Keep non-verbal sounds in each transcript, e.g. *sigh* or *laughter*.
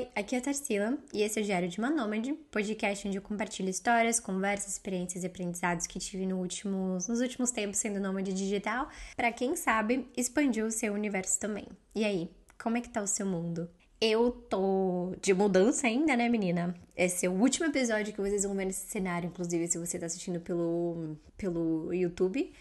Oi, aqui é a Tarsila e esse é o Diário de uma Nômade, podcast onde eu compartilho histórias, conversas, experiências e aprendizados que tive no nos últimos tempos sendo nômade digital, para quem sabe expandir o seu universo também. E aí, como é que tá o seu mundo? Eu tô de mudança ainda, né, menina? Esse é o último episódio que vocês vão ver nesse cenário, inclusive se você tá assistindo pelo, pelo YouTube.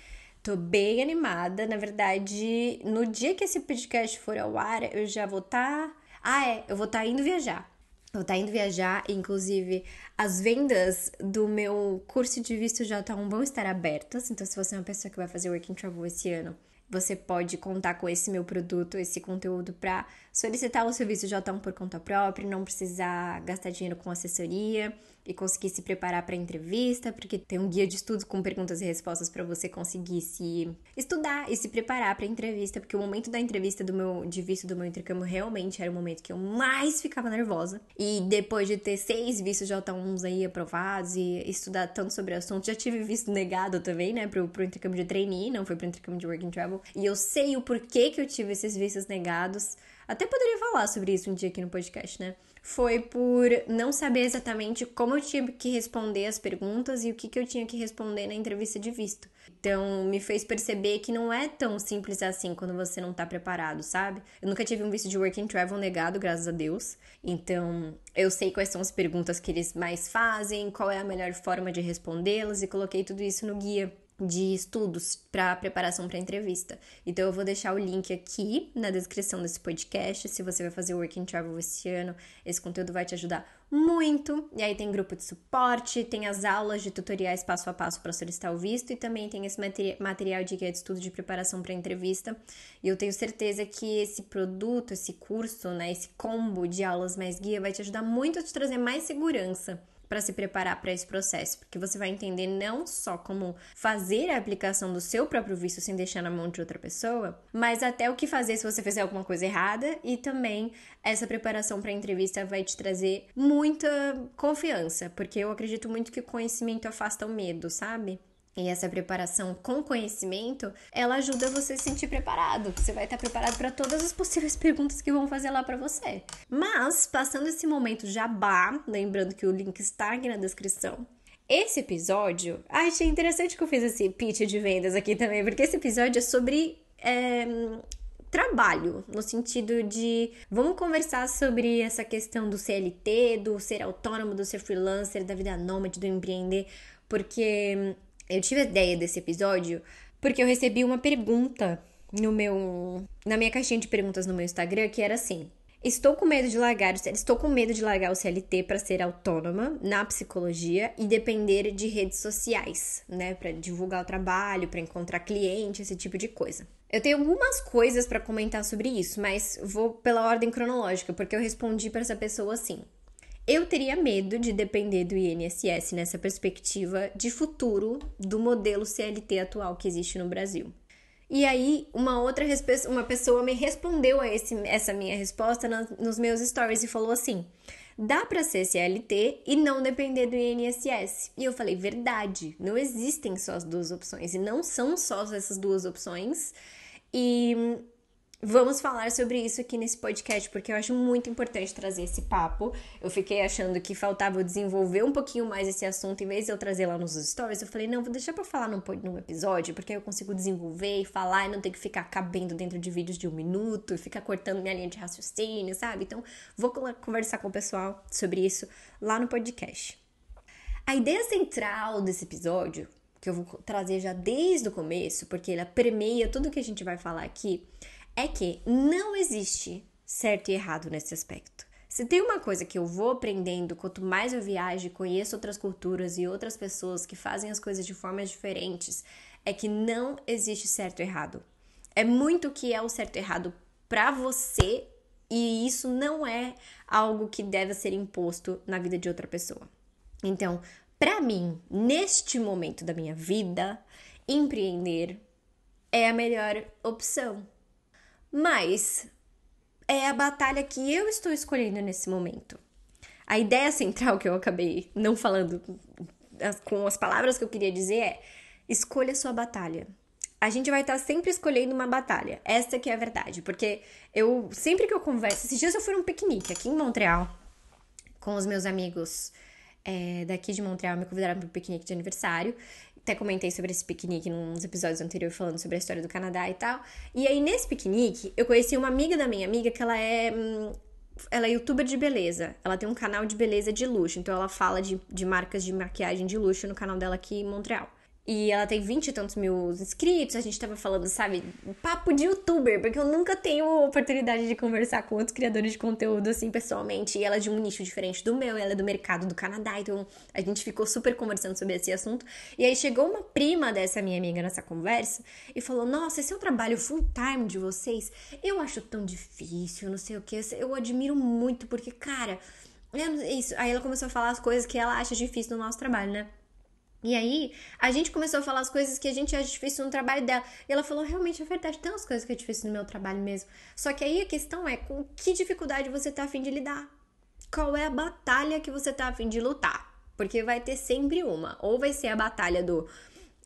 Tô bem animada, na verdade, no dia que esse podcast for ao ar, eu já vou estar. Tá ah, é, eu vou estar tá indo viajar. Eu vou estar tá indo viajar, inclusive as vendas do meu curso de visto J1 vão estar abertas. Então, se você é uma pessoa que vai fazer Working Travel esse ano, você pode contar com esse meu produto, esse conteúdo para solicitar o serviço J1 por conta própria, não precisar gastar dinheiro com assessoria e conseguir se preparar para a entrevista, porque tem um guia de estudos com perguntas e respostas para você conseguir se estudar e se preparar para a entrevista, porque o momento da entrevista do meu de visto do meu intercâmbio realmente era o momento que eu mais ficava nervosa. E depois de ter seis vistos J1s aí aprovados e estudar tanto sobre o assunto, já tive visto negado também, né, pro, pro intercâmbio de trainee, não foi pro intercâmbio de work and travel, e eu sei o porquê que eu tive esses vistos negados até poderia falar sobre isso um dia aqui no podcast, né? Foi por não saber exatamente como eu tinha que responder as perguntas e o que, que eu tinha que responder na entrevista de visto. Então, me fez perceber que não é tão simples assim quando você não tá preparado, sabe? Eu nunca tive um visto de working travel negado, graças a Deus. Então, eu sei quais são as perguntas que eles mais fazem, qual é a melhor forma de respondê-las e coloquei tudo isso no guia de estudos para preparação para entrevista. Então eu vou deixar o link aqui na descrição desse podcast, se você vai fazer o Working Travel esse ano, esse conteúdo vai te ajudar muito. E aí tem grupo de suporte, tem as aulas de tutoriais passo a passo para solicitar o visto e também tem esse material de guia é de estudo de preparação para entrevista. E eu tenho certeza que esse produto, esse curso, né, esse combo de aulas mais guia vai te ajudar muito a te trazer mais segurança para se preparar para esse processo, porque você vai entender não só como fazer a aplicação do seu próprio visto sem deixar na mão de outra pessoa, mas até o que fazer se você fizer alguma coisa errada e também essa preparação para a entrevista vai te trazer muita confiança, porque eu acredito muito que o conhecimento afasta o medo, sabe? E essa preparação com conhecimento, ela ajuda você a se sentir preparado. Você vai estar preparado para todas as possíveis perguntas que vão fazer lá para você. Mas, passando esse momento jabá, lembrando que o link está aqui na descrição, esse episódio. achei interessante que eu fiz esse pitch de vendas aqui também, porque esse episódio é sobre. É, trabalho, no sentido de vamos conversar sobre essa questão do CLT, do ser autônomo, do ser freelancer, da vida nômade, do empreender, porque eu tive a ideia desse episódio porque eu recebi uma pergunta no meu na minha caixinha de perguntas no meu Instagram que era assim: Estou com medo de largar, estou com medo de largar o CLT para ser autônoma na psicologia e depender de redes sociais, né, para divulgar o trabalho, para encontrar cliente, esse tipo de coisa. Eu tenho algumas coisas para comentar sobre isso, mas vou pela ordem cronológica, porque eu respondi para essa pessoa assim: eu teria medo de depender do INSS nessa perspectiva de futuro do modelo CLT atual que existe no Brasil. E aí, uma outra uma pessoa me respondeu a esse, essa minha resposta na, nos meus stories e falou assim: dá para ser CLT e não depender do INSS. E eu falei: verdade, não existem só as duas opções e não são só essas duas opções. E Vamos falar sobre isso aqui nesse podcast, porque eu acho muito importante trazer esse papo. Eu fiquei achando que faltava eu desenvolver um pouquinho mais esse assunto, em vez de eu trazer lá nos stories, eu falei, não, vou deixar pra falar num, num episódio, porque eu consigo desenvolver e falar e não ter que ficar cabendo dentro de vídeos de um minuto, e ficar cortando minha linha de raciocínio, sabe? Então, vou conversar com o pessoal sobre isso lá no podcast. A ideia central desse episódio, que eu vou trazer já desde o começo, porque ela permeia tudo que a gente vai falar aqui, é que não existe certo e errado nesse aspecto. Se tem uma coisa que eu vou aprendendo quanto mais eu viajo, conheço outras culturas e outras pessoas que fazem as coisas de formas diferentes, é que não existe certo e errado. É muito que é o certo e errado para você e isso não é algo que deve ser imposto na vida de outra pessoa. Então, para mim, neste momento da minha vida, empreender é a melhor opção mas é a batalha que eu estou escolhendo nesse momento. A ideia central que eu acabei não falando com as palavras que eu queria dizer é: escolha sua batalha. A gente vai estar sempre escolhendo uma batalha. Esta que é a verdade, porque eu sempre que eu converso, esses dias eu fui num piquenique aqui em Montreal com os meus amigos é, daqui de Montreal me convidaram para um piquenique de aniversário até comentei sobre esse piquenique nos episódios anteriores falando sobre a história do Canadá e tal. E aí nesse piquenique eu conheci uma amiga da minha amiga que ela é hum, ela é youtuber de beleza. Ela tem um canal de beleza de luxo. Então ela fala de, de marcas de maquiagem de luxo no canal dela aqui em Montreal. E ela tem 20 e tantos mil inscritos. A gente tava falando, sabe, papo de youtuber, porque eu nunca tenho oportunidade de conversar com outros criadores de conteúdo assim pessoalmente. E ela é de um nicho diferente do meu, ela é do mercado do Canadá, então a gente ficou super conversando sobre esse assunto. E aí chegou uma prima dessa minha amiga nessa conversa e falou: Nossa, esse é o trabalho full-time de vocês. Eu acho tão difícil, não sei o que. Eu admiro muito, porque, cara. Isso. Aí ela começou a falar as coisas que ela acha difícil no nosso trabalho, né? E aí, a gente começou a falar as coisas que a gente acha difícil no trabalho dela. E ela falou: realmente é verdade, tem umas coisas que é difícil no meu trabalho mesmo. Só que aí a questão é com que dificuldade você tá afim de lidar. Qual é a batalha que você tá afim de lutar? Porque vai ter sempre uma. Ou vai ser a batalha do,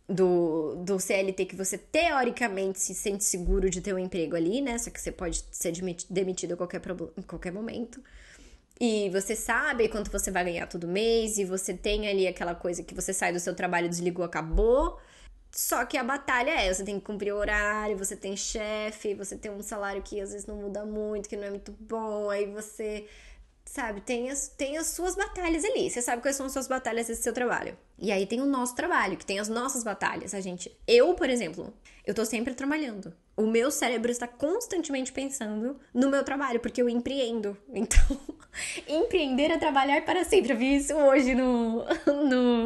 do, do CLT que você teoricamente se sente seguro de ter um emprego ali, né? Só que você pode ser demitido a qualquer, em qualquer momento e você sabe quanto você vai ganhar todo mês e você tem ali aquela coisa que você sai do seu trabalho, desligou, acabou. Só que a batalha é, você tem que cumprir o horário, você tem chefe, você tem um salário que às vezes não muda muito, que não é muito bom, aí você sabe, tem as, tem as suas batalhas ali. Você sabe quais são as suas batalhas desse seu trabalho. E aí tem o nosso trabalho, que tem as nossas batalhas. A gente, eu, por exemplo, eu tô sempre trabalhando. O meu cérebro está constantemente pensando no meu trabalho, porque eu empreendo. *laughs* Então, Empreender a é trabalhar para sempre. Eu vi isso hoje no, *laughs* no,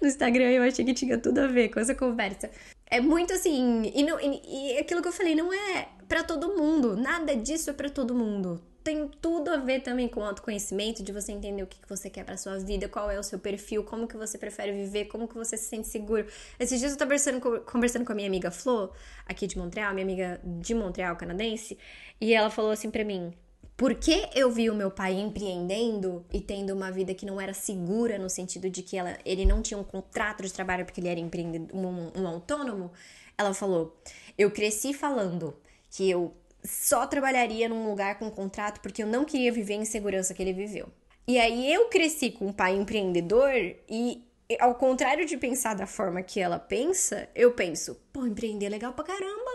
no Instagram e eu achei que tinha tudo a ver com essa conversa. É muito assim. E, não, e, e aquilo que eu falei não é para todo mundo. Nada disso é para todo mundo. Tem tudo a ver também com autoconhecimento, de você entender o que, você quer para sua vida, qual é o seu perfil, como que você prefere viver, como que você se sente seguro. Esses dias eu tava conversando com, conversando com a minha amiga Flo, aqui de Montreal, minha amiga de Montreal, canadense, e ela falou assim para mim: porque eu vi o meu pai empreendendo e tendo uma vida que não era segura, no sentido de que ela, ele não tinha um contrato de trabalho porque ele era empreendedor, um, um autônomo, ela falou: Eu cresci falando que eu só trabalharia num lugar com contrato porque eu não queria viver em segurança que ele viveu. E aí eu cresci com um pai empreendedor e. Ao contrário de pensar da forma que ela pensa, eu penso, pô, empreender é legal pra caramba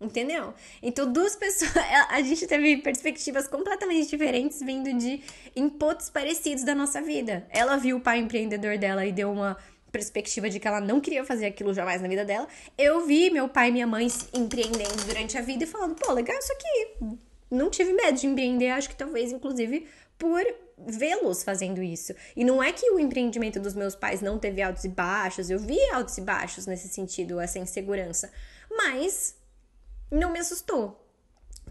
entendeu? Então, duas pessoas. *laughs* A gente teve perspectivas completamente diferentes vindo de inputs parecidos da nossa vida. Ela viu o pai empreendedor dela e deu uma perspectiva de que ela não queria fazer aquilo jamais na vida dela. Eu vi meu pai e minha mãe empreendendo durante a vida e falando: pô, legal isso aqui. Não tive medo de empreender, acho que talvez, inclusive, por vê-los fazendo isso. E não é que o empreendimento dos meus pais não teve altos e baixos, eu vi altos e baixos nesse sentido, essa insegurança. Mas não me assustou.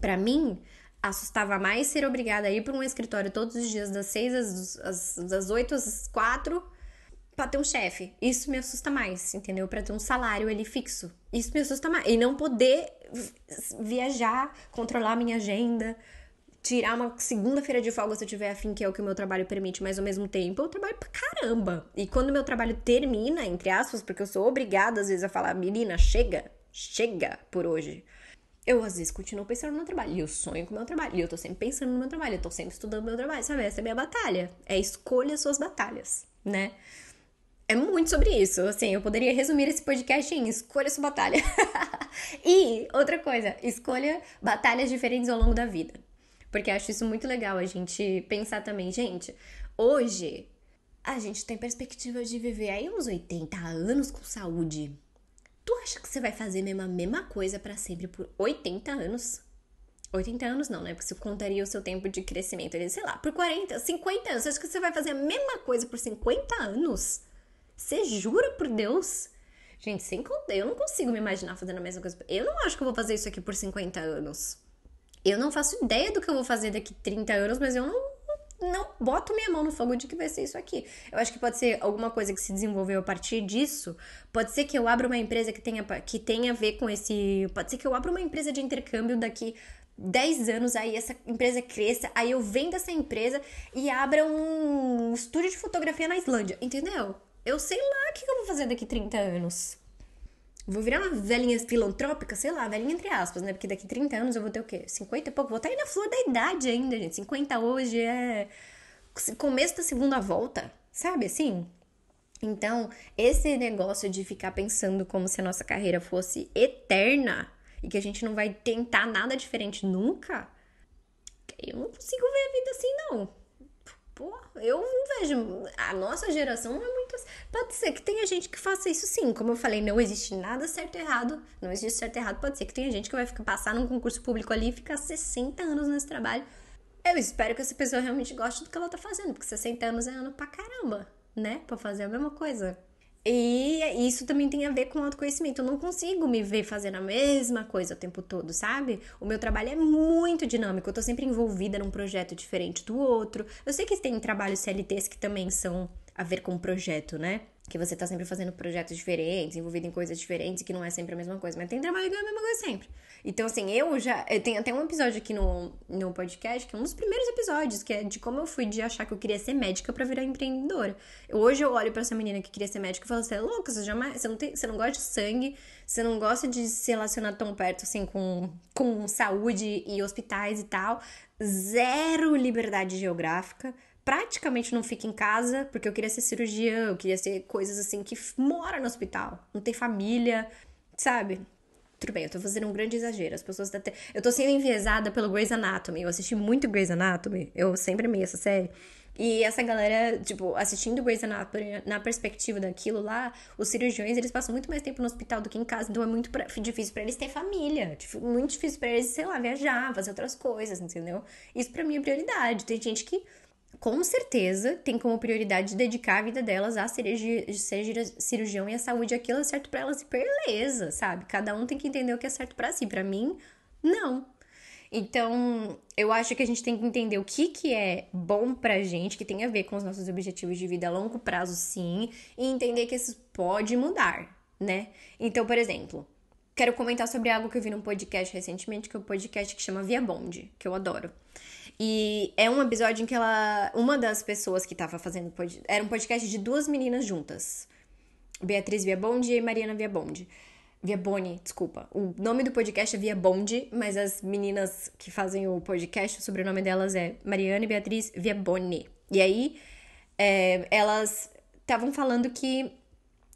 Para mim, assustava mais ser obrigada a ir para um escritório todos os dias, das 6 às, às, 8 às 4, para ter um chefe. Isso me assusta mais, entendeu? Para ter um salário ali fixo. Isso me assusta mais. E não poder viajar, controlar minha agenda, tirar uma segunda-feira de folga se eu tiver afim, que é o que o meu trabalho permite, mas ao mesmo tempo eu trabalho pra caramba. E quando meu trabalho termina, entre aspas, porque eu sou obrigada às vezes a falar, menina, chega, chega por hoje eu às vezes continuo pensando no meu trabalho. E eu sonho com o meu trabalho. E eu tô sempre pensando no meu trabalho. Eu tô sempre estudando meu trabalho. Sabe? Essa é a minha batalha. É escolha suas batalhas, né? É muito sobre isso. Assim, eu poderia resumir esse podcast em escolha sua batalha. *laughs* e outra coisa, escolha batalhas diferentes ao longo da vida. Porque acho isso muito legal a gente pensar também, gente. Hoje a gente tem perspectiva de viver aí uns 80 anos com saúde Tu acha que você vai fazer mesmo a mesma coisa para sempre por 80 anos? 80 anos não, né? Porque você contaria o seu tempo de crescimento. sei lá, por 40, 50 anos. Você acha que você vai fazer a mesma coisa por 50 anos? Você jura por Deus? Gente, sem contar, eu não consigo me imaginar fazendo a mesma coisa. Eu não acho que eu vou fazer isso aqui por 50 anos. Eu não faço ideia do que eu vou fazer daqui 30 anos, mas eu não não boto minha mão no fogo de que vai ser isso aqui. Eu acho que pode ser alguma coisa que se desenvolveu a partir disso. Pode ser que eu abra uma empresa que tenha, que tenha a ver com esse. Pode ser que eu abra uma empresa de intercâmbio daqui 10 anos, aí essa empresa cresça, aí eu venda essa empresa e abra um estúdio de fotografia na Islândia, entendeu? Eu sei lá o que eu vou fazer daqui 30 anos. Vou virar uma velhinha filantrópica, sei lá, velhinha entre aspas, né? Porque daqui 30 anos eu vou ter o quê? 50 e pouco? Vou estar tá aí na flor da idade ainda, gente. 50 hoje é começo da segunda volta, sabe assim? Então, esse negócio de ficar pensando como se a nossa carreira fosse eterna e que a gente não vai tentar nada diferente nunca, eu não consigo ver a vida assim, não. Pô, eu não vejo. A nossa geração não é muito. Assim. Pode ser que tenha gente que faça isso sim. Como eu falei, não existe nada certo e errado. Não existe certo e errado. Pode ser que tenha gente que vai ficar, passar num concurso público ali e ficar 60 anos nesse trabalho. Eu espero que essa pessoa realmente goste do que ela tá fazendo, porque 60 anos é ano pra caramba, né? Pra fazer a mesma coisa. E isso também tem a ver com autoconhecimento. Eu não consigo me ver fazendo a mesma coisa o tempo todo, sabe? O meu trabalho é muito dinâmico. Eu tô sempre envolvida num projeto diferente do outro. Eu sei que tem trabalhos CLTs que também são a ver com projeto, né? que você tá sempre fazendo projetos diferentes, envolvido em coisas diferentes, que não é sempre a mesma coisa, mas tem trabalho que é a mesma coisa sempre. Então, assim, eu já. Eu tenho até um episódio aqui no, no podcast, que é um dos primeiros episódios, que é de como eu fui de achar que eu queria ser médica para virar empreendedora. hoje eu olho para essa menina que queria ser médica e falo, você é louca, você, jamais, você, não tem, você não gosta de sangue, você não gosta de se relacionar tão perto assim com, com saúde e hospitais e tal. Zero liberdade geográfica praticamente não fico em casa, porque eu queria ser cirurgiã, eu queria ser coisas assim que mora no hospital, não tem família, sabe? Tudo bem, eu tô fazendo um grande exagero. As pessoas até. Eu tô sendo enviesada pelo Grey's Anatomy. Eu assisti muito Grey's Anatomy. Eu sempre amei essa série. E essa galera, tipo, assistindo Grey's Anatomy na perspectiva daquilo lá, os cirurgiões, eles passam muito mais tempo no hospital do que em casa. Então é muito pra... difícil para eles ter família. Tipo, muito difícil para eles, sei lá, viajar, fazer outras coisas, entendeu? Isso para mim é prioridade. Tem gente que com certeza, tem como prioridade dedicar a vida delas à cirurgia, cirurgião e à saúde. Aquilo é certo para elas e beleza, sabe? Cada um tem que entender o que é certo para si. Para mim, não. Então, eu acho que a gente tem que entender o que, que é bom pra gente, que tem a ver com os nossos objetivos de vida a longo prazo, sim, e entender que isso pode mudar, né? Então, por exemplo, quero comentar sobre algo que eu vi num podcast recentemente, que é um podcast que chama Via Bond, que eu adoro. E é um episódio em que ela. Uma das pessoas que tava fazendo. Pod, era um podcast de duas meninas juntas: Beatriz via Bonde e Mariana via Bonde. Via Boni, desculpa. O nome do podcast é Via Bonde, mas as meninas que fazem o podcast, o sobrenome delas é Mariana e Beatriz Via Boni. E aí, é, elas estavam falando que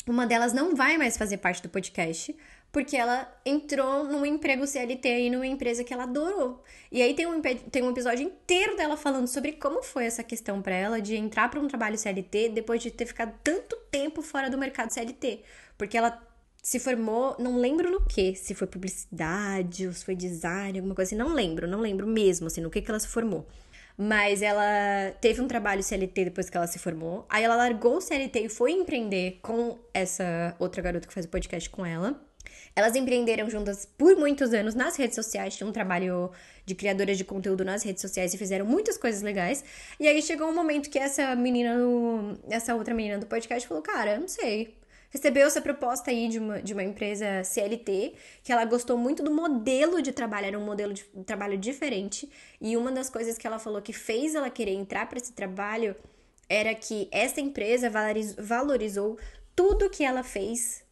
uma delas não vai mais fazer parte do podcast, porque ela entrou num emprego CLT e numa empresa que ela adorou. E aí tem um, tem um episódio inteiro dela falando sobre como foi essa questão para ela de entrar para um trabalho CLT depois de ter ficado tanto tempo fora do mercado CLT, porque ela se formou, não lembro no que, se foi publicidade ou se foi design, alguma coisa assim, não lembro, não lembro mesmo, assim, no que que ela se formou. Mas ela teve um trabalho CLT depois que ela se formou. Aí ela largou o CLT e foi empreender com essa outra garota que faz o podcast com ela. Elas empreenderam juntas por muitos anos nas redes sociais, tinham um trabalho de criadoras de conteúdo nas redes sociais e fizeram muitas coisas legais. E aí chegou um momento que essa menina, essa outra menina do podcast falou: Cara, não sei, recebeu essa proposta aí de uma, de uma empresa CLT, que ela gostou muito do modelo de trabalho, era um modelo de trabalho diferente. E uma das coisas que ela falou que fez ela querer entrar para esse trabalho era que essa empresa valorizou tudo que ela fez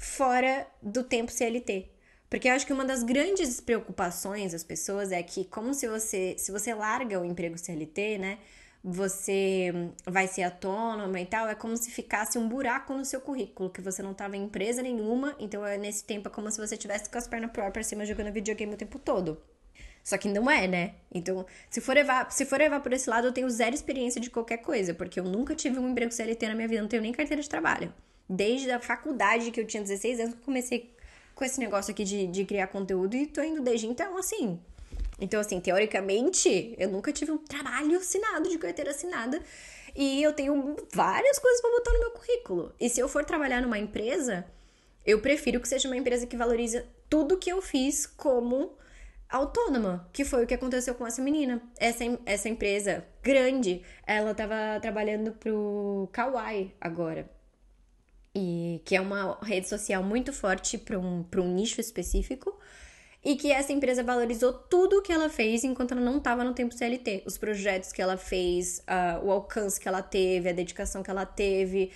fora do tempo CLT. Porque eu acho que uma das grandes preocupações das pessoas é que, como se você, se você larga o emprego CLT, né? Você hum, vai ser autônoma e tal, é como se ficasse um buraco no seu currículo, que você não estava em empresa nenhuma, então é nesse tempo é como se você tivesse com as pernas pro ar pra cima jogando videogame o tempo todo. Só que não é, né? Então, se for levar, se for levar por esse lado, eu tenho zero experiência de qualquer coisa, porque eu nunca tive um emprego CLT na minha vida, não tenho nem carteira de trabalho desde a faculdade que eu tinha 16 anos que eu comecei com esse negócio aqui de, de criar conteúdo e tô indo desde então, assim. Então, assim, teoricamente, eu nunca tive um trabalho assinado, de carteira assinada. E eu tenho várias coisas para botar no meu currículo. E se eu for trabalhar numa empresa, eu prefiro que seja uma empresa que valorize tudo que eu fiz como autônoma, que foi o que aconteceu com essa menina. Essa, essa empresa grande, ela tava trabalhando pro Kawaii agora e que é uma rede social muito forte para um, um nicho específico, e que essa empresa valorizou tudo que ela fez enquanto ela não estava no tempo CLT. Os projetos que ela fez, uh, o alcance que ela teve, a dedicação que ela teve.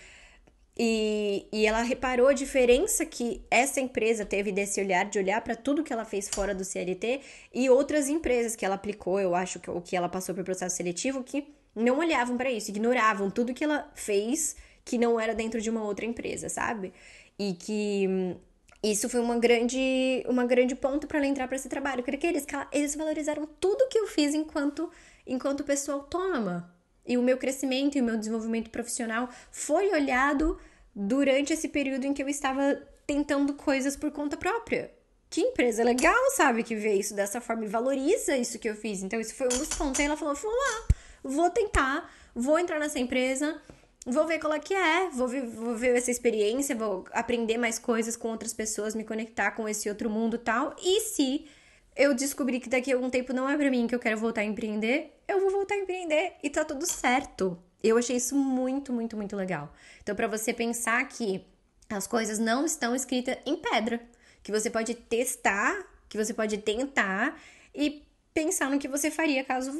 E, e ela reparou a diferença que essa empresa teve desse olhar, de olhar para tudo que ela fez fora do CLT e outras empresas que ela aplicou, eu acho, que, o que ela passou pelo processo seletivo, que não olhavam para isso, ignoravam tudo que ela fez que não era dentro de uma outra empresa, sabe? E que hum, isso foi uma grande, uma grande ponto para ela entrar para esse trabalho, porque eles, eles valorizaram tudo que eu fiz enquanto, enquanto pessoa autônoma. E o meu crescimento e o meu desenvolvimento profissional foi olhado durante esse período em que eu estava tentando coisas por conta própria. Que empresa legal, sabe, que vê isso dessa forma e valoriza isso que eu fiz. Então, isso foi um dos pontos. Aí ela falou: "Vou lá, vou tentar, vou entrar nessa empresa vou ver qual é que é, vou, vi vou ver essa experiência, vou aprender mais coisas com outras pessoas, me conectar com esse outro mundo tal. E se eu descobrir que daqui a algum tempo não é para mim que eu quero voltar a empreender, eu vou voltar a empreender e tá tudo certo. Eu achei isso muito, muito, muito legal. Então, para você pensar que as coisas não estão escritas em pedra, que você pode testar, que você pode tentar e pensar no que você faria caso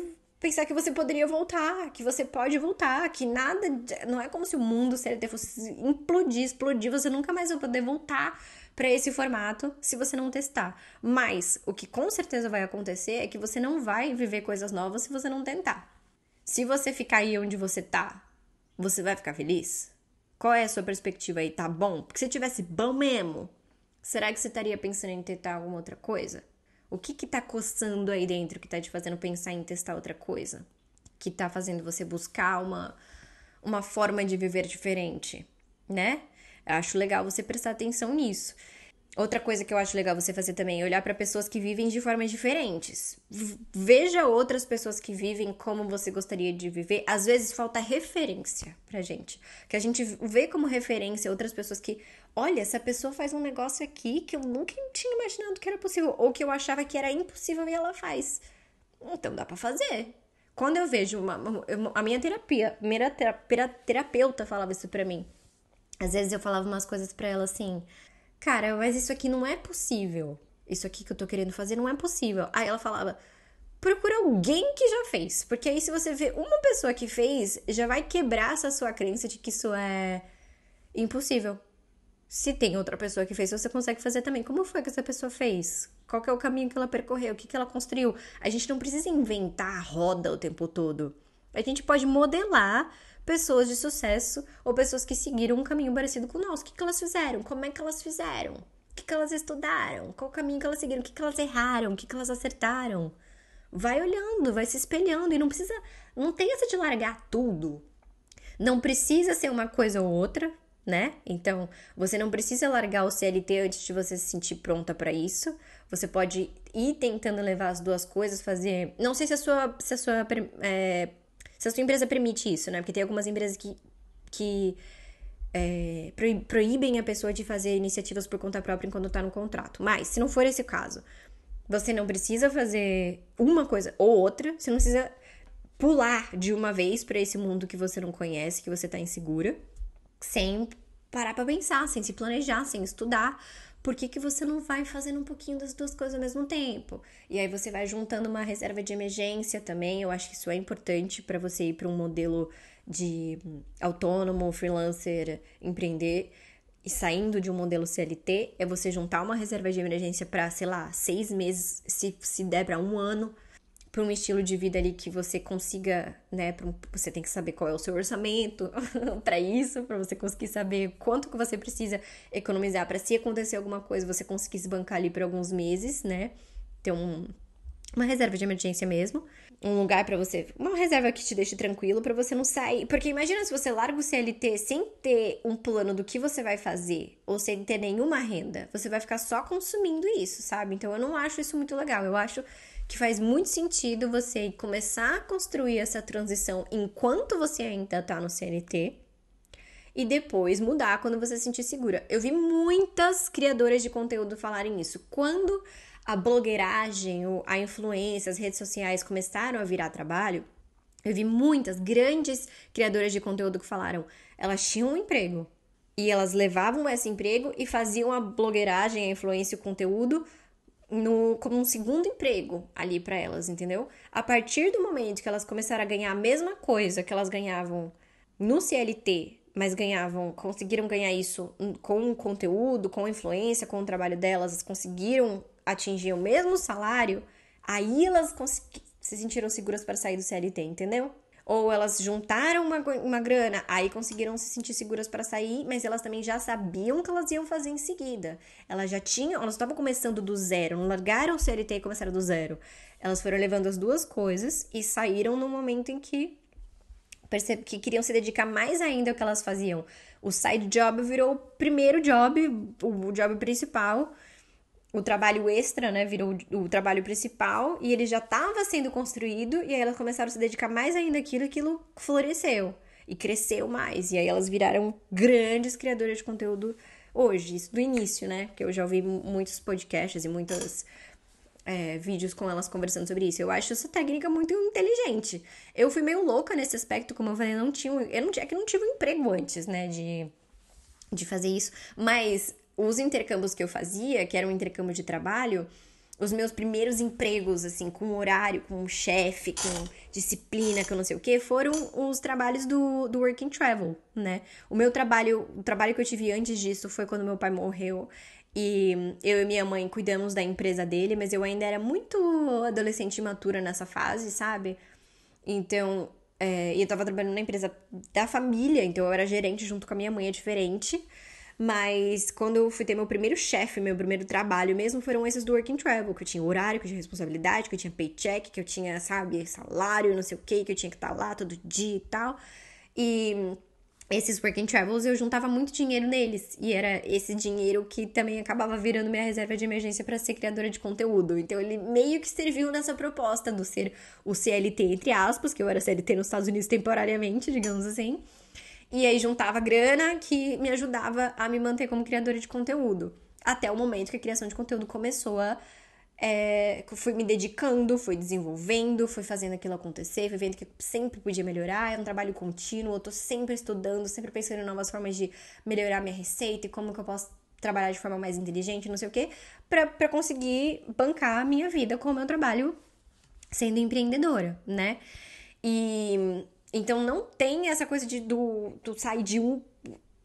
pensar que você poderia voltar, que você pode voltar, que nada. Não é como se o mundo CLT fosse implodir, explodir, você nunca mais vai poder voltar para esse formato se você não testar. Mas o que com certeza vai acontecer é que você não vai viver coisas novas se você não tentar. Se você ficar aí onde você tá, você vai ficar feliz? Qual é a sua perspectiva aí? Tá bom? Porque se tivesse bom mesmo, será que você estaria pensando em tentar alguma outra coisa? O que que tá coçando aí dentro que tá te fazendo pensar em testar outra coisa? Que tá fazendo você buscar uma, uma forma de viver diferente, né? Eu acho legal você prestar atenção nisso. Outra coisa que eu acho legal você fazer também é olhar para pessoas que vivem de formas diferentes. Veja outras pessoas que vivem como você gostaria de viver. Às vezes falta referência pra gente, que a gente vê como referência outras pessoas que, olha, essa pessoa faz um negócio aqui que eu nunca tinha imaginado que era possível ou que eu achava que era impossível e ela faz. Então dá para fazer. Quando eu vejo uma, uma a minha terapia, minha terapeuta falava isso para mim. Às vezes eu falava umas coisas para ela assim: cara, mas isso aqui não é possível. Isso aqui que eu tô querendo fazer não é possível. Aí ela falava, procura alguém que já fez. Porque aí, se você vê uma pessoa que fez, já vai quebrar essa sua crença de que isso é impossível. Se tem outra pessoa que fez, você consegue fazer também. Como foi que essa pessoa fez? Qual é o caminho que ela percorreu? O que, que ela construiu? A gente não precisa inventar a roda o tempo todo. A gente pode modelar pessoas de sucesso ou pessoas que seguiram um caminho parecido com o nosso. O que, que elas fizeram? Como é que elas fizeram? O que, que elas estudaram? Qual caminho que elas seguiram? O que, que elas erraram? O que, que elas acertaram? Vai olhando, vai se espelhando e não precisa. Não tem essa de largar tudo. Não precisa ser uma coisa ou outra, né? Então, você não precisa largar o CLT antes de você se sentir pronta para isso. Você pode ir tentando levar as duas coisas, fazer. Não sei se a sua, se a sua é, se a sua empresa permite isso, né? Porque tem algumas empresas que, que é, proíbem a pessoa de fazer iniciativas por conta própria enquanto está no contrato. Mas, se não for esse o caso, você não precisa fazer uma coisa ou outra, você não precisa pular de uma vez para esse mundo que você não conhece, que você está insegura, sem parar para pensar, sem se planejar, sem estudar, por que, que você não vai fazendo um pouquinho das duas coisas ao mesmo tempo? E aí você vai juntando uma reserva de emergência também. Eu acho que isso é importante para você ir para um modelo de hum, autônomo, freelancer, empreender e saindo de um modelo CLT, é você juntar uma reserva de emergência para, sei lá, seis meses, se, se der para um ano, para um estilo de vida ali que você consiga, né? Um, você tem que saber qual é o seu orçamento *laughs* para isso, para você conseguir saber quanto que você precisa economizar para se acontecer alguma coisa, você conseguir se bancar ali por alguns meses, né? Ter um, uma reserva de emergência mesmo, um lugar para você, uma reserva que te deixe tranquilo para você não sair, porque imagina se você larga o CLT sem ter um plano do que você vai fazer ou sem ter nenhuma renda, você vai ficar só consumindo isso, sabe? Então eu não acho isso muito legal. Eu acho que faz muito sentido você começar a construir essa transição enquanto você ainda está no CNT e depois mudar quando você se sentir segura. Eu vi muitas criadoras de conteúdo falarem isso. Quando a blogueiragem, a influência, as redes sociais começaram a virar trabalho, eu vi muitas grandes criadoras de conteúdo que falaram, elas tinham um emprego e elas levavam esse emprego e faziam a blogueiragem, a influência, o conteúdo no, como um segundo emprego ali para elas, entendeu? A partir do momento que elas começaram a ganhar a mesma coisa que elas ganhavam no CLT, mas ganhavam, conseguiram ganhar isso com o conteúdo, com a influência, com o trabalho delas, conseguiram atingir o mesmo salário, aí elas se sentiram seguras para sair do CLT, entendeu? ou elas juntaram uma, uma grana, aí conseguiram se sentir seguras para sair, mas elas também já sabiam o que elas iam fazer em seguida. Elas já tinham, elas estavam começando do zero, não largaram o CLT e começaram do zero. Elas foram levando as duas coisas e saíram no momento em que que queriam se dedicar mais ainda ao que elas faziam. O side job virou o primeiro job, o job principal, o trabalho extra, né, virou o trabalho principal e ele já estava sendo construído e aí elas começaram a se dedicar mais ainda àquilo, aquilo floresceu e cresceu mais e aí elas viraram grandes criadoras de conteúdo hoje, isso do início, né? Porque eu já ouvi muitos podcasts e muitos é, vídeos com elas conversando sobre isso. Eu acho essa técnica muito inteligente. Eu fui meio louca nesse aspecto, como eu falei, não tinha, eu não tinha, é que não tive um emprego antes, né, de de fazer isso, mas os intercâmbios que eu fazia, que era um intercâmbio de trabalho, os meus primeiros empregos, assim, com horário, com chefe, com disciplina, que eu não sei o que, foram os trabalhos do, do working travel, né? O meu trabalho, o trabalho que eu tive antes disso foi quando meu pai morreu. E eu e minha mãe cuidamos da empresa dele, mas eu ainda era muito adolescente imatura nessa fase, sabe? Então, é, eu tava trabalhando na empresa da família, então eu era gerente junto com a minha mãe, é diferente. Mas quando eu fui ter meu primeiro chefe, meu primeiro trabalho mesmo, foram esses do working travel, que eu tinha horário, que eu tinha responsabilidade, que eu tinha paycheck, que eu tinha, sabe, salário, não sei o que, que eu tinha que estar tá lá todo dia e tal. E esses working travels eu juntava muito dinheiro neles e era esse dinheiro que também acabava virando minha reserva de emergência para ser criadora de conteúdo. Então ele meio que serviu nessa proposta do ser o CLT entre aspas, que eu era CLT nos Estados Unidos temporariamente, digamos assim. E aí juntava grana que me ajudava a me manter como criadora de conteúdo. Até o momento que a criação de conteúdo começou a. É, fui me dedicando, fui desenvolvendo, fui fazendo aquilo acontecer, fui vendo que sempre podia melhorar. É um trabalho contínuo, eu tô sempre estudando, sempre pensando em novas formas de melhorar minha receita e como que eu posso trabalhar de forma mais inteligente, não sei o quê, pra, pra conseguir bancar a minha vida com o meu trabalho sendo empreendedora, né? E então não tem essa coisa de do, do sair de um,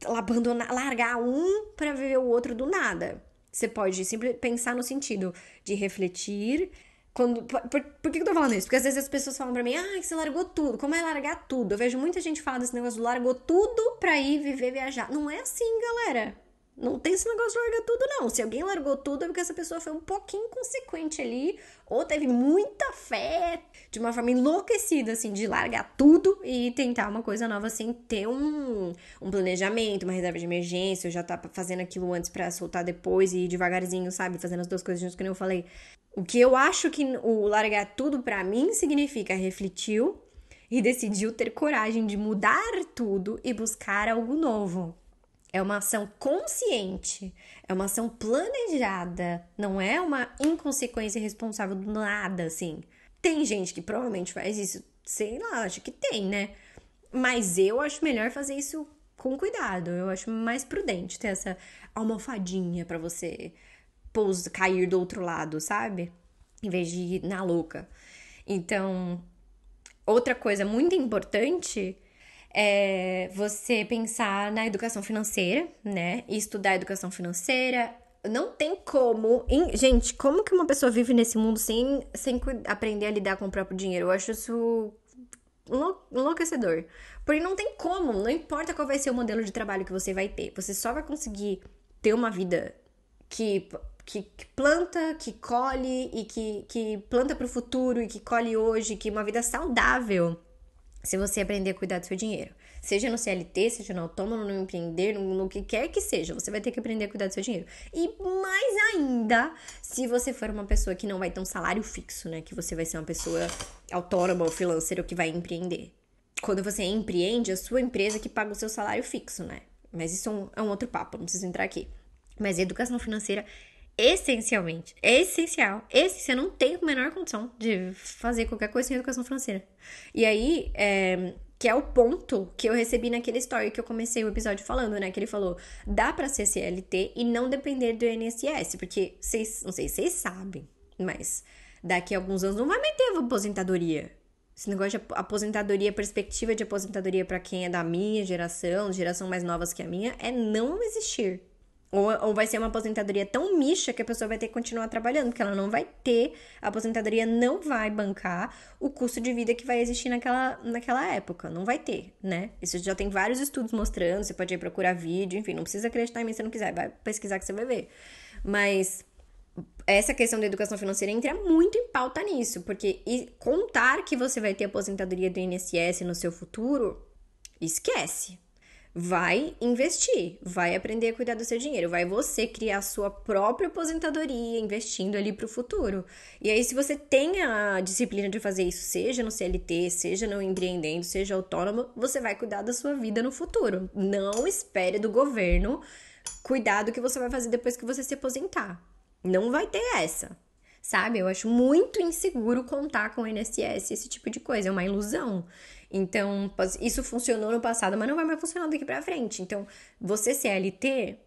abandonar, largar um para viver o outro do nada. Você pode sempre pensar no sentido de refletir. Quando, por, por, que eu tô falando isso? Porque às vezes as pessoas falam pra mim, ah, você largou tudo. Como é largar tudo? Eu vejo muita gente falando desse negócio, largou tudo pra ir viver, viajar. Não é assim, galera. Não tem esse negócio de largar tudo, não. Se alguém largou tudo, é porque essa pessoa foi um pouquinho inconsequente ali, ou teve muita fé, de uma forma enlouquecida, assim, de largar tudo e tentar uma coisa nova, assim, ter um, um planejamento, uma reserva de emergência, ou já tá fazendo aquilo antes para soltar depois e ir devagarzinho, sabe? Fazendo as duas coisas juntos, que eu falei. O que eu acho que o largar tudo para mim significa refletiu e decidiu ter coragem de mudar tudo e buscar algo novo. É uma ação consciente, é uma ação planejada, não é uma inconsequência irresponsável do nada, assim. Tem gente que provavelmente faz isso, sei lá, acho que tem, né? Mas eu acho melhor fazer isso com cuidado, eu acho mais prudente ter essa almofadinha para você pousa, cair do outro lado, sabe? Em vez de ir na louca. Então, outra coisa muito importante é você pensar na educação financeira, né? E estudar educação financeira. Não tem como. Hein? Gente, como que uma pessoa vive nesse mundo sem, sem aprender a lidar com o próprio dinheiro? Eu acho isso enlouquecedor. Porque não tem como, não importa qual vai ser o modelo de trabalho que você vai ter, você só vai conseguir ter uma vida que, que, que planta, que colhe e que, que planta para o futuro e que colhe hoje, que uma vida saudável se você aprender a cuidar do seu dinheiro. Seja no CLT, seja no autônomo, no empreender, no, no, que quer que seja, você vai ter que aprender a cuidar do seu dinheiro. E mais ainda, se você for uma pessoa que não vai ter um salário fixo, né? Que você vai ser uma pessoa autônoma ou freelancer ou que vai empreender. Quando você empreende, é a sua empresa que paga o seu salário fixo, né? Mas isso é um, é um outro papo, não preciso entrar aqui. Mas educação financeira essencialmente, é essencial. Esse você não tem a menor condição de fazer qualquer coisa sem educação financeira. E aí, é, que é o ponto que eu recebi naquele story que eu comecei o episódio falando, né? Que ele falou: dá para ser CLT e não depender do INSS, porque vocês, não sei se vocês sabem, mas daqui a alguns anos não vai mais ter aposentadoria. Esse negócio de aposentadoria, perspectiva de aposentadoria para quem é da minha geração, geração mais novas que a minha, é não existir. Ou, ou vai ser uma aposentadoria tão mixa que a pessoa vai ter que continuar trabalhando, porque ela não vai ter, a aposentadoria não vai bancar o custo de vida que vai existir naquela, naquela época. Não vai ter, né? Isso já tem vários estudos mostrando, você pode ir procurar vídeo, enfim, não precisa acreditar em mim se não quiser, vai pesquisar que você vai ver. Mas essa questão da educação financeira entra muito em pauta nisso, porque contar que você vai ter aposentadoria do INSS no seu futuro, esquece vai investir, vai aprender a cuidar do seu dinheiro, vai você criar a sua própria aposentadoria investindo ali para o futuro. E aí, se você tem a disciplina de fazer isso, seja no CLT, seja no empreendendo, seja autônomo, você vai cuidar da sua vida no futuro. Não espere do governo cuidar do que você vai fazer depois que você se aposentar. Não vai ter essa sabe? Eu acho muito inseguro contar com o INSS, esse tipo de coisa, é uma ilusão. Então, isso funcionou no passado, mas não vai mais funcionar daqui para frente. Então, você CLT,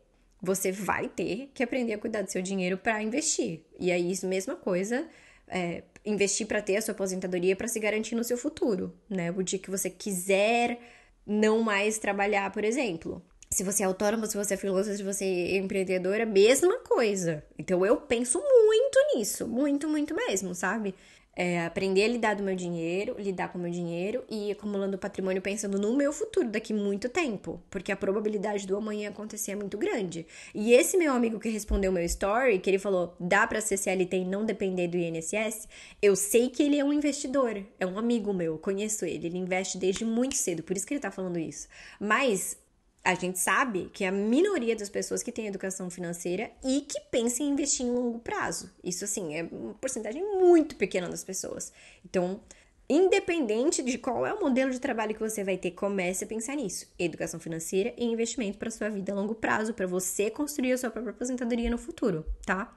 você vai ter que aprender a cuidar do seu dinheiro para investir. E aí, isso mesma coisa, é, investir para ter a sua aposentadoria para se garantir no seu futuro, né? O dia que você quiser não mais trabalhar, por exemplo. Se você é autônomo, se você é freelancer, se você é empreendedora, mesma coisa. Então eu penso muito nisso, muito, muito mesmo, sabe? É, aprender a lidar do meu dinheiro, lidar com o meu dinheiro e ir acumulando patrimônio pensando no meu futuro daqui muito tempo, porque a probabilidade do amanhã acontecer é muito grande. E esse meu amigo que respondeu meu story, que ele falou, dá para ser CLT e não depender do INSS, eu sei que ele é um investidor, é um amigo meu, conheço ele, ele investe desde muito cedo, por isso que ele tá falando isso. Mas a gente sabe que é a minoria das pessoas que tem educação financeira e que pensa em investir em longo prazo. Isso, assim, é uma porcentagem muito pequena das pessoas. Então, independente de qual é o modelo de trabalho que você vai ter, comece a pensar nisso. Educação financeira e investimento para sua vida a longo prazo, para você construir a sua própria aposentadoria no futuro, tá?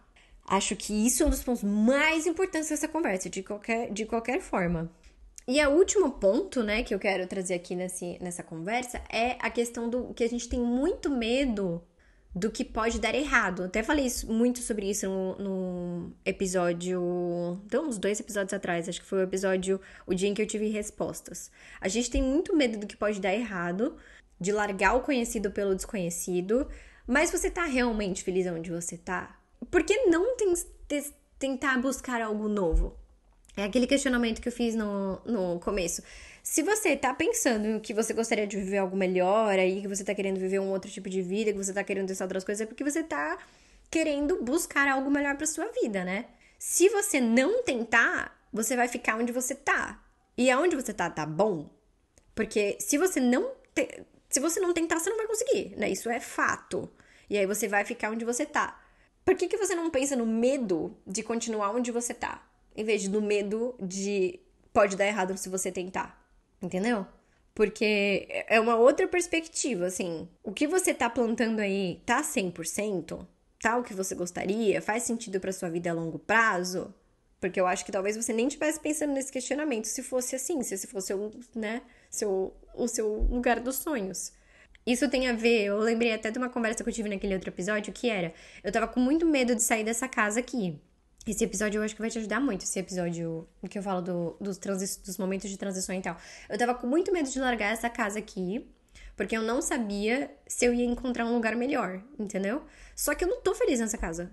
Acho que isso é um dos pontos mais importantes dessa conversa, de qualquer, de qualquer forma. E o último ponto, né, que eu quero trazer aqui nesse, nessa conversa é a questão do que a gente tem muito medo do que pode dar errado. Até falei isso, muito sobre isso no, no episódio. Então, uns dois episódios atrás, acho que foi o episódio O Dia em que eu tive respostas. A gente tem muito medo do que pode dar errado, de largar o conhecido pelo desconhecido. Mas você tá realmente feliz onde você tá? Por que não tentar buscar algo novo? É aquele questionamento que eu fiz no, no começo. Se você tá pensando que você gostaria de viver algo melhor aí, que você tá querendo viver um outro tipo de vida, que você tá querendo essas outras coisas, é porque você tá querendo buscar algo melhor pra sua vida, né? Se você não tentar, você vai ficar onde você tá. E aonde você tá, tá bom? Porque se você não te... se você não tentar, você não vai conseguir, né? Isso é fato. E aí você vai ficar onde você tá. Por que, que você não pensa no medo de continuar onde você tá? em vez do medo de pode dar errado se você tentar, entendeu? Porque é uma outra perspectiva, assim. O que você tá plantando aí tá 100%? Tá o que você gostaria? Faz sentido para sua vida a longo prazo? Porque eu acho que talvez você nem estivesse pensando nesse questionamento se fosse assim, se esse fosse o, né, seu, o seu lugar dos sonhos. Isso tem a ver, eu lembrei até de uma conversa que eu tive naquele outro episódio, que era: eu tava com muito medo de sair dessa casa aqui. Esse episódio eu acho que vai te ajudar muito, esse episódio que eu falo do, dos, transi dos momentos de transição e tal. Eu tava com muito medo de largar essa casa aqui, porque eu não sabia se eu ia encontrar um lugar melhor, entendeu? Só que eu não tô feliz nessa casa.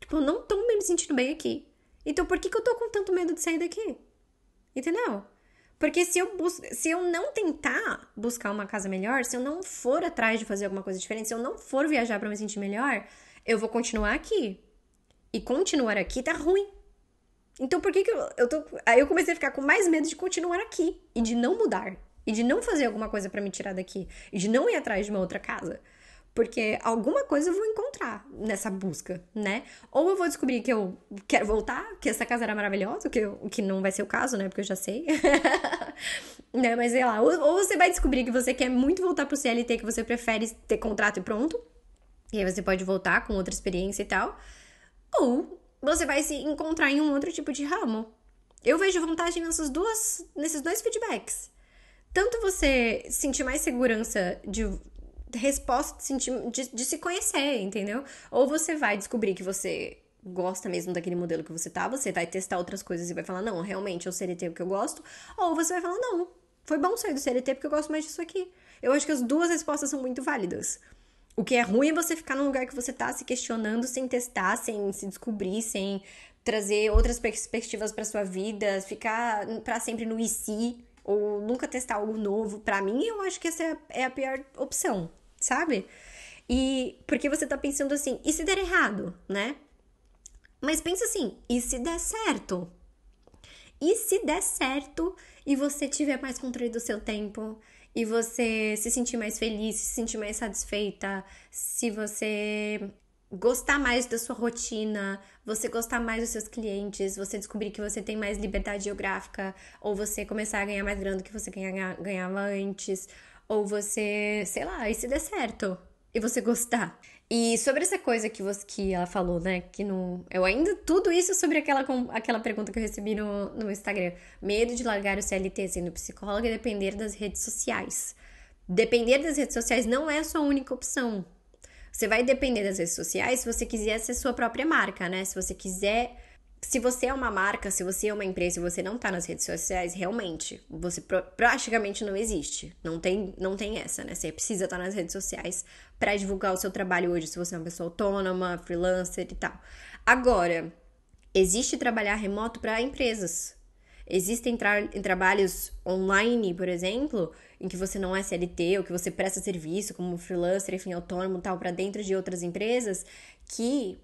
Tipo, eu não tô me sentindo bem aqui. Então por que, que eu tô com tanto medo de sair daqui? Entendeu? Porque se eu, se eu não tentar buscar uma casa melhor, se eu não for atrás de fazer alguma coisa diferente, se eu não for viajar para me sentir melhor, eu vou continuar aqui e continuar aqui tá ruim. Então por que, que eu, eu tô. Aí eu comecei a ficar com mais medo de continuar aqui e de não mudar. E de não fazer alguma coisa para me tirar daqui. E de não ir atrás de uma outra casa. Porque alguma coisa eu vou encontrar nessa busca, né? Ou eu vou descobrir que eu quero voltar, que essa casa era maravilhosa, que, eu, que não vai ser o caso, né? Porque eu já sei. *laughs* né? Mas sei lá, ou, ou você vai descobrir que você quer muito voltar pro CLT, que você prefere ter contrato e pronto. E aí você pode voltar com outra experiência e tal ou você vai se encontrar em um outro tipo de ramo. Eu vejo vantagem nessas duas, nesses dois feedbacks. Tanto você sentir mais segurança de resposta, de, sentir, de, se conhecer, entendeu? Ou você vai descobrir que você gosta mesmo daquele modelo que você tá, você vai testar outras coisas e vai falar, não, realmente é o CLT o que eu gosto, ou você vai falar, não, foi bom sair do CLT porque eu gosto mais disso aqui. Eu acho que as duas respostas são muito válidas. O que é ruim é você ficar num lugar que você tá se questionando sem testar, sem se descobrir, sem trazer outras perspectivas para sua vida, ficar para sempre no e ou nunca testar algo novo. Para mim, eu acho que essa é, é a pior opção, sabe? E porque você tá pensando assim, e se der errado, né? Mas pensa assim, e se der certo? E se der certo e você tiver mais controle do seu tempo? e você se sentir mais feliz, se sentir mais satisfeita, se você gostar mais da sua rotina, você gostar mais dos seus clientes, você descobrir que você tem mais liberdade geográfica, ou você começar a ganhar mais grana do que você ganha, ganhava antes, ou você, sei lá, e se der certo e você gostar. E sobre essa coisa que você que ela falou, né? Que não. Eu ainda. Tudo isso sobre aquela, aquela pergunta que eu recebi no, no Instagram. Medo de largar o CLT sendo psicóloga e depender das redes sociais. Depender das redes sociais não é a sua única opção. Você vai depender das redes sociais se você quiser ser sua própria marca, né? Se você quiser se você é uma marca, se você é uma empresa e você não tá nas redes sociais, realmente, você praticamente não existe. Não tem, não tem essa, né? Você precisa estar tá nas redes sociais para divulgar o seu trabalho hoje, se você é uma pessoa autônoma, freelancer e tal. Agora, existe trabalhar remoto para empresas. Existem tra em trabalhos online, por exemplo, em que você não é CLT ou que você presta serviço como freelancer, enfim, autônomo tal, para dentro de outras empresas, que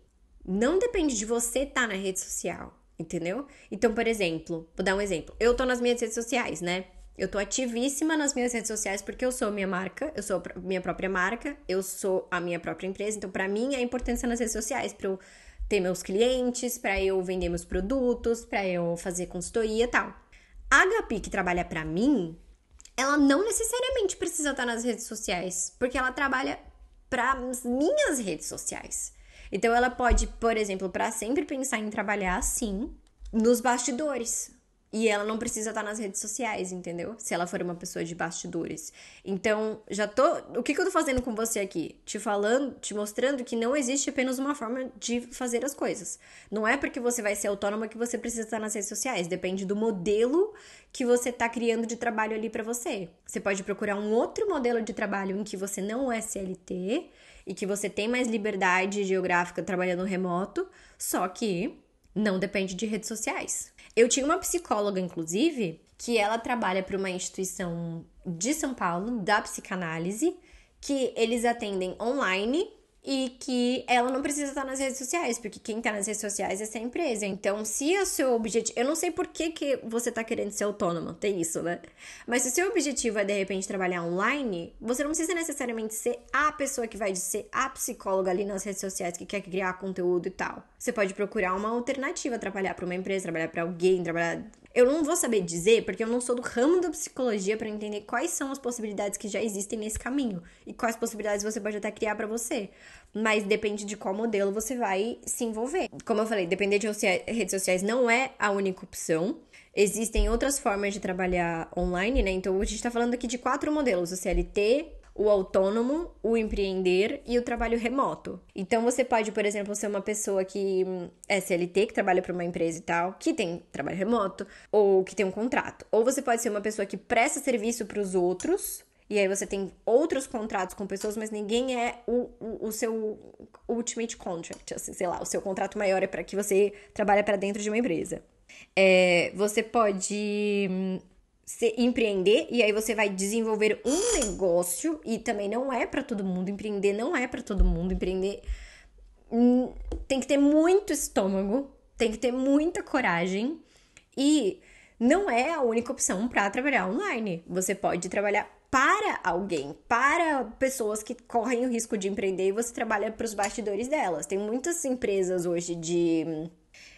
não depende de você estar tá na rede social, entendeu? Então, por exemplo, vou dar um exemplo. Eu tô nas minhas redes sociais, né? Eu tô ativíssima nas minhas redes sociais porque eu sou minha marca, eu sou minha própria marca, eu sou a minha própria empresa. Então, para mim, a importância nas redes sociais para eu ter meus clientes, para eu vender meus produtos, para eu fazer consultoria, e tal. A HP que trabalha para mim, ela não necessariamente precisa estar tá nas redes sociais, porque ela trabalha para minhas redes sociais. Então ela pode, por exemplo, para sempre pensar em trabalhar assim, nos bastidores. E ela não precisa estar tá nas redes sociais, entendeu? Se ela for uma pessoa de bastidores. Então, já tô. O que, que eu tô fazendo com você aqui? Te falando, te mostrando que não existe apenas uma forma de fazer as coisas. Não é porque você vai ser autônoma que você precisa estar tá nas redes sociais. Depende do modelo que você tá criando de trabalho ali para você. Você pode procurar um outro modelo de trabalho em que você não é CLT e que você tem mais liberdade geográfica trabalhando remoto, só que não depende de redes sociais. Eu tinha uma psicóloga, inclusive, que ela trabalha para uma instituição de São Paulo, da psicanálise, que eles atendem online e que ela não precisa estar nas redes sociais, porque quem está nas redes sociais é essa empresa. Então, se o seu objetivo. Eu não sei por que, que você está querendo ser autônomo, tem isso, né? Mas se o seu objetivo é, de repente, trabalhar online, você não precisa necessariamente ser a pessoa que vai ser a psicóloga ali nas redes sociais que quer criar conteúdo e tal. Você pode procurar uma alternativa, trabalhar para uma empresa, trabalhar para alguém, trabalhar eu não vou saber dizer, porque eu não sou do ramo da psicologia para entender quais são as possibilidades que já existem nesse caminho e quais possibilidades você pode até criar para você. Mas depende de qual modelo você vai se envolver. Como eu falei, depender de redes sociais não é a única opção. Existem outras formas de trabalhar online, né? Então a gente está falando aqui de quatro modelos: o CLT, o autônomo, o empreender e o trabalho remoto. Então você pode, por exemplo, ser uma pessoa que hum, é CLT, que trabalha para uma empresa e tal, que tem trabalho remoto ou que tem um contrato. Ou você pode ser uma pessoa que presta serviço para os outros, e aí você tem outros contratos com pessoas, mas ninguém é o, o, o, seu ultimate contract, assim, sei lá, o seu contrato maior é para que você trabalhe para dentro de uma empresa. É, você pode hum, se empreender e aí você vai desenvolver um negócio e também não é para todo mundo empreender, não é para todo mundo empreender. Hum, tem que ter muito estômago, tem que ter muita coragem e não é a única opção para trabalhar online. Você pode trabalhar para alguém, para pessoas que correm o risco de empreender e você trabalha para os bastidores delas. Tem muitas empresas hoje de hum,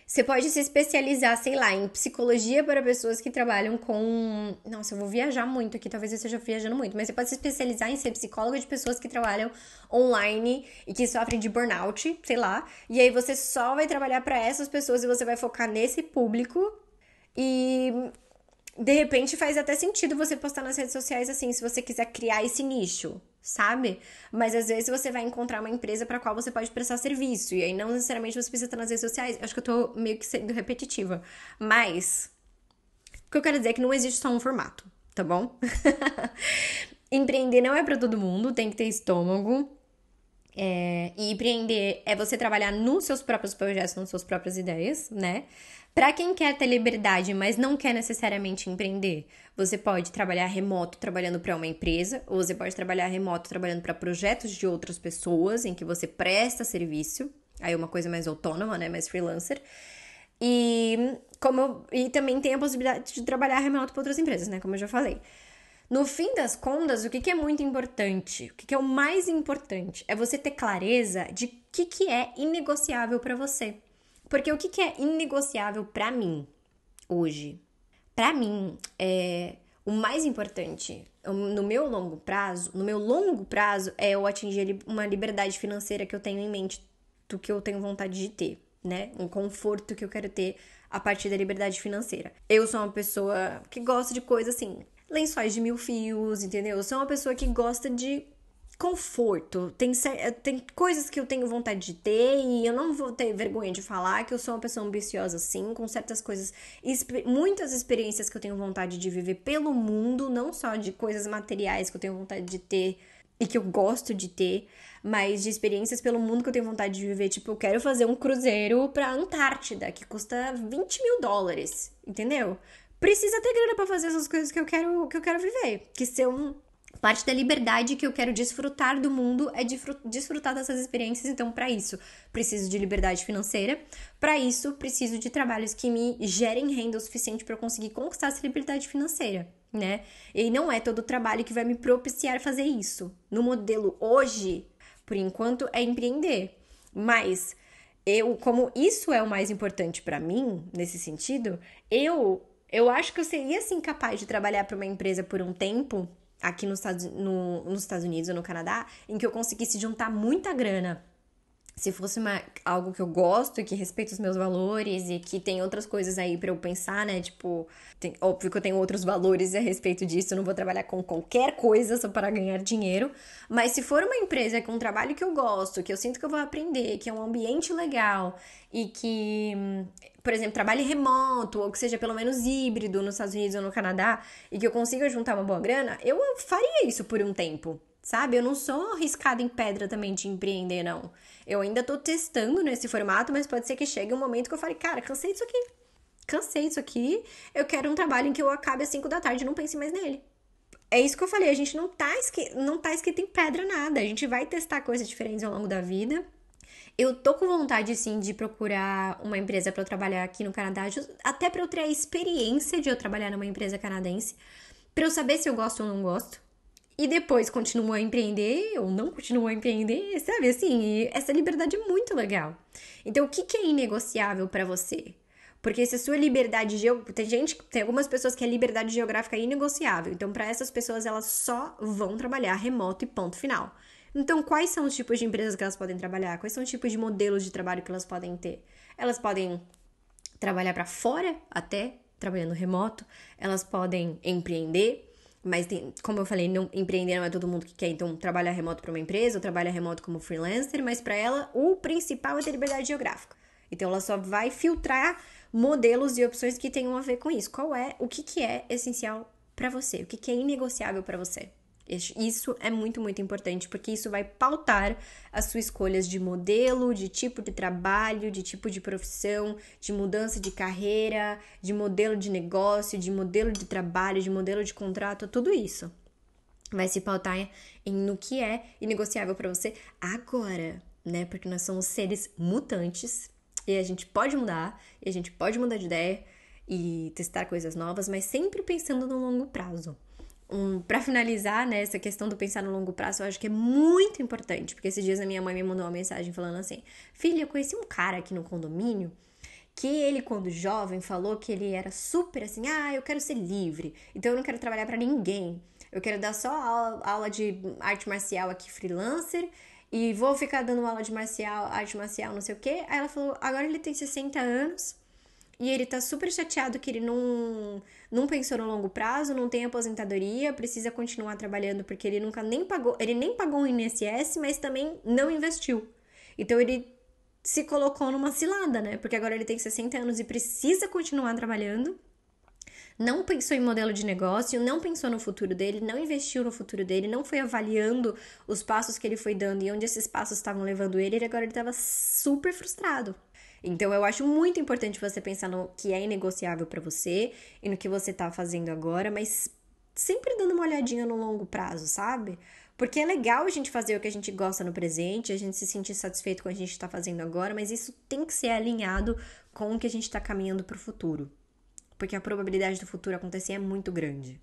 você pode se especializar, sei lá, em psicologia para pessoas que trabalham com. Nossa, eu vou viajar muito aqui, talvez eu esteja viajando muito, mas você pode se especializar em ser psicóloga de pessoas que trabalham online e que sofrem de burnout, sei lá. E aí você só vai trabalhar para essas pessoas e você vai focar nesse público. E de repente faz até sentido você postar nas redes sociais assim, se você quiser criar esse nicho sabe? Mas às vezes você vai encontrar uma empresa para qual você pode prestar serviço. E aí não necessariamente você precisa estar nas redes sociais. Eu acho que eu tô meio que sendo repetitiva. Mas o que eu quero dizer é que não existe só um formato, tá bom? *laughs* Empreender não é para todo mundo, tem que ter estômago. É, e empreender é você trabalhar nos seus próprios projetos, nas suas próprias ideias, né? Para quem quer ter liberdade, mas não quer necessariamente empreender, você pode trabalhar remoto trabalhando para uma empresa, ou você pode trabalhar remoto trabalhando para projetos de outras pessoas em que você presta serviço. Aí uma coisa mais autônoma, né, mais freelancer. E como eu, e também tem a possibilidade de trabalhar remoto para outras empresas, né, como eu já falei. No fim das contas, o que, que é muito importante, o que, que, é o mais importante, é você ter clareza de o que, que é inegociável para você. Porque o que, que é inegociável para mim hoje? Para mim, é o mais importante no meu longo prazo, no meu longo prazo é eu atingir uma liberdade financeira que eu tenho em mente do que eu tenho vontade de ter, né? Um conforto que eu quero ter a partir da liberdade financeira. Eu sou uma pessoa que gosta de coisas assim, lençóis de mil fios, entendeu? Eu sou uma pessoa que gosta de conforto. Tem, eh, tem coisas que eu tenho vontade de ter e eu não vou ter vergonha de falar que eu sou uma pessoa ambiciosa, sim, com certas coisas, muitas experiências que eu tenho vontade de viver pelo mundo, não só de coisas materiais que eu tenho vontade de ter e que eu gosto de ter, mas de experiências pelo mundo que eu tenho vontade de viver. Tipo, eu quero fazer um cruzeiro pra Antártida, que custa 20 mil dólares, entendeu? Precisa ter grana para fazer essas coisas que eu quero que eu quero viver. Que ser um Parte da liberdade que eu quero desfrutar do mundo é desfrutar dessas experiências, então para isso preciso de liberdade financeira, para isso preciso de trabalhos que me gerem renda o suficiente para eu conseguir conquistar essa liberdade financeira, né? E não é todo trabalho que vai me propiciar fazer isso. No modelo hoje, por enquanto é empreender, mas eu, como isso é o mais importante para mim nesse sentido, eu eu acho que eu seria assim capaz de trabalhar para uma empresa por um tempo aqui nos Estados, no, nos Estados Unidos ou no Canadá em que eu conseguisse juntar muita grana. Se fosse uma, algo que eu gosto e que respeita os meus valores e que tem outras coisas aí para eu pensar, né? Tipo, tem, óbvio que eu tenho outros valores a respeito disso, eu não vou trabalhar com qualquer coisa só para ganhar dinheiro. Mas se for uma empresa com um trabalho que eu gosto, que eu sinto que eu vou aprender, que é um ambiente legal e que hum, por exemplo, trabalhe remoto, ou que seja pelo menos híbrido nos Estados Unidos ou no Canadá, e que eu consiga juntar uma boa grana, eu faria isso por um tempo, sabe? Eu não sou arriscada em pedra também de empreender, não. Eu ainda tô testando nesse formato, mas pode ser que chegue um momento que eu fale, cara, cansei disso aqui. Cansei disso aqui, eu quero um trabalho em que eu acabe às 5 da tarde e não pense mais nele. É isso que eu falei, a gente não tá, esqui... não tá escrito em pedra nada. A gente vai testar coisas diferentes ao longo da vida. Eu tô com vontade, sim, de procurar uma empresa para eu trabalhar aqui no Canadá, até para eu ter a experiência de eu trabalhar numa empresa canadense, para eu saber se eu gosto ou não gosto. E depois continuo a empreender ou não continuo a empreender, sabe? Assim, essa liberdade é muito legal. Então, o que, que é inegociável para você? Porque se a sua liberdade geográfica. Tem gente, tem algumas pessoas que a liberdade geográfica é inegociável. Então, para essas pessoas, elas só vão trabalhar remoto e ponto final. Então, quais são os tipos de empresas que elas podem trabalhar? Quais são os tipos de modelos de trabalho que elas podem ter? Elas podem trabalhar para fora, até trabalhando remoto, elas podem empreender, mas tem, como eu falei, não empreender não é todo mundo que quer, então trabalhar remoto para uma empresa ou trabalhar remoto como freelancer, mas para ela o principal é ter liberdade geográfica. Então ela só vai filtrar modelos e opções que tenham a ver com isso. Qual é o que, que é essencial para você? O que, que é inegociável para você? Isso é muito, muito importante, porque isso vai pautar as suas escolhas de modelo, de tipo de trabalho, de tipo de profissão, de mudança de carreira, de modelo de negócio, de modelo de trabalho, de modelo de contrato, tudo isso. Vai se pautar em no que é inegociável para você agora, né? Porque nós somos seres mutantes e a gente pode mudar, e a gente pode mudar de ideia e testar coisas novas, mas sempre pensando no longo prazo um, para finalizar, né, essa questão do pensar no longo prazo, eu acho que é muito importante, porque esses dias a minha mãe me mandou uma mensagem falando assim: "Filha, eu conheci um cara aqui no condomínio, que ele quando jovem falou que ele era super assim: "Ah, eu quero ser livre, então eu não quero trabalhar para ninguém. Eu quero dar só aula, de arte marcial aqui freelancer e vou ficar dando aula de marcial, arte marcial, não sei o quê". Aí ela falou: "Agora ele tem 60 anos, e ele tá super chateado que ele não, não pensou no longo prazo, não tem aposentadoria, precisa continuar trabalhando porque ele nunca nem pagou, ele nem pagou o INSS, mas também não investiu. Então ele se colocou numa cilada, né? Porque agora ele tem 60 anos e precisa continuar trabalhando. Não pensou em modelo de negócio, não pensou no futuro dele, não investiu no futuro dele, não foi avaliando os passos que ele foi dando e onde esses passos estavam levando ele, e agora ele estava super frustrado. Então eu acho muito importante você pensar no que é inegociável para você e no que você tá fazendo agora, mas sempre dando uma olhadinha no longo prazo, sabe? Porque é legal a gente fazer o que a gente gosta no presente, a gente se sentir satisfeito com o que a gente está fazendo agora, mas isso tem que ser alinhado com o que a gente está caminhando para o futuro. Porque a probabilidade do futuro acontecer é muito grande.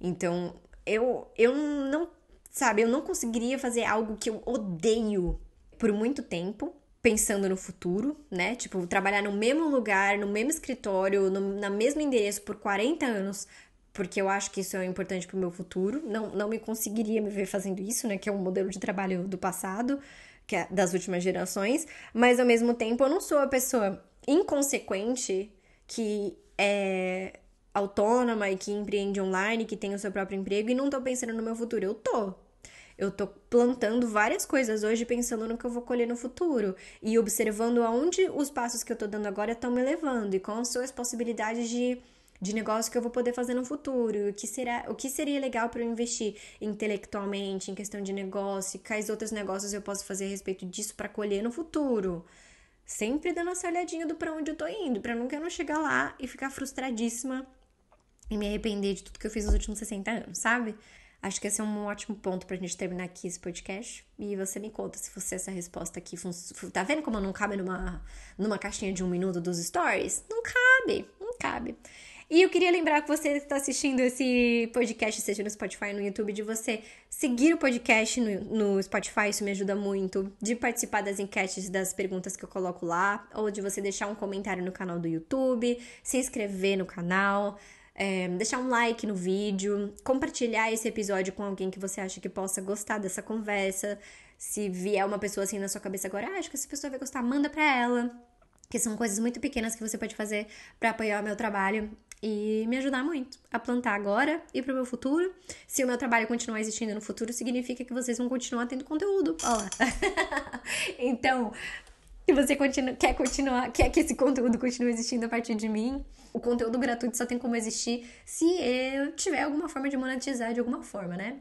Então, eu, eu não, sabe, eu não conseguiria fazer algo que eu odeio por muito tempo, pensando no futuro, né? Tipo, trabalhar no mesmo lugar, no mesmo escritório, no na mesmo endereço por 40 anos, porque eu acho que isso é importante para o meu futuro. Não, não me conseguiria me ver fazendo isso, né? Que é um modelo de trabalho do passado, que é das últimas gerações, mas ao mesmo tempo eu não sou a pessoa inconsequente que é autônoma e que empreende online, que tem o seu próprio emprego e não tô pensando no meu futuro. Eu tô, eu tô plantando várias coisas hoje pensando no que eu vou colher no futuro e observando aonde os passos que eu tô dando agora estão me levando e quais são as possibilidades de de negócio que eu vou poder fazer no futuro, o que será, o que seria legal para eu investir intelectualmente, em questão de negócio, quais outros negócios eu posso fazer a respeito disso para colher no futuro. Sempre dando essa olhadinha do para onde eu tô indo, para nunca eu não chegar lá e ficar frustradíssima e me arrepender de tudo que eu fiz nos últimos 60 anos, sabe? Acho que esse é um ótimo ponto pra gente terminar aqui esse podcast. E você me conta se você essa resposta aqui. Tá vendo como não cabe numa, numa caixinha de um minuto dos stories? Não cabe, não cabe. E eu queria lembrar que você que está assistindo esse podcast, seja no Spotify, no YouTube, de você seguir o podcast no, no, Spotify, isso me ajuda muito. De participar das enquetes, das perguntas que eu coloco lá, ou de você deixar um comentário no canal do YouTube, se inscrever no canal é, deixar um like no vídeo, compartilhar esse episódio com alguém que você acha que possa gostar dessa conversa. Se vier uma pessoa assim na sua cabeça agora, ah, acho que essa pessoa vai gostar, manda pra ela. Que são coisas muito pequenas que você pode fazer para apoiar o meu trabalho e me ajudar muito a plantar agora e pro meu futuro. Se o meu trabalho continuar existindo no futuro, significa que vocês vão continuar tendo conteúdo. Ó lá. *laughs* então, se você continua, quer continuar, quer que esse conteúdo continue existindo a partir de mim, o conteúdo gratuito só tem como existir se eu tiver alguma forma de monetizar de alguma forma, né?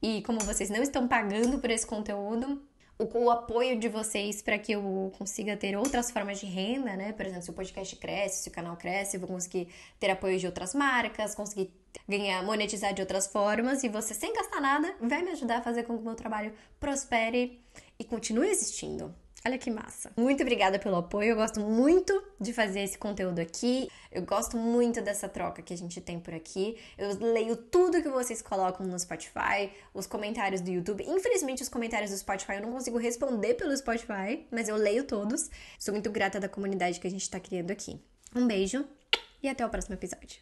E como vocês não estão pagando por esse conteúdo, o, o apoio de vocês para que eu consiga ter outras formas de renda, né? Por exemplo, se o podcast cresce, se o canal cresce, eu vou conseguir ter apoio de outras marcas, conseguir ganhar, monetizar de outras formas e você sem gastar nada vai me ajudar a fazer com que o meu trabalho prospere e continue existindo. Olha que massa. Muito obrigada pelo apoio. Eu gosto muito de fazer esse conteúdo aqui. Eu gosto muito dessa troca que a gente tem por aqui. Eu leio tudo que vocês colocam no Spotify, os comentários do YouTube. Infelizmente, os comentários do Spotify eu não consigo responder pelo Spotify, mas eu leio todos. Sou muito grata da comunidade que a gente está criando aqui. Um beijo e até o próximo episódio.